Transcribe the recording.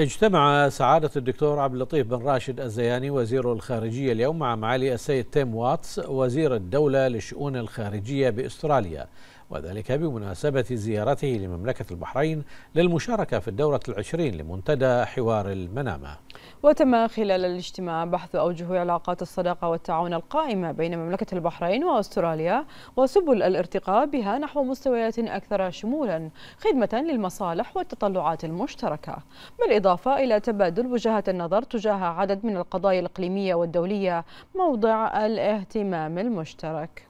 اجتمع سعادة الدكتور عبد اللطيف بن راشد الزياني وزير الخارجية اليوم مع معالي السيد تيم واتس وزير الدولة للشؤون الخارجية بأستراليا وذلك بمناسبة زيارته لمملكة البحرين للمشاركة في الدورة العشرين لمنتدى حوار المنامة وتم خلال الاجتماع بحث أوجه علاقات الصداقة والتعاون القائمة بين مملكة البحرين وأستراليا وسبل الارتقاء بها نحو مستويات أكثر شمولا خدمة للمصالح والتطلعات المشتركة بالإضافة إلى تبادل وجهات النظر تجاه عدد من القضايا الإقليمية والدولية موضع الاهتمام المشترك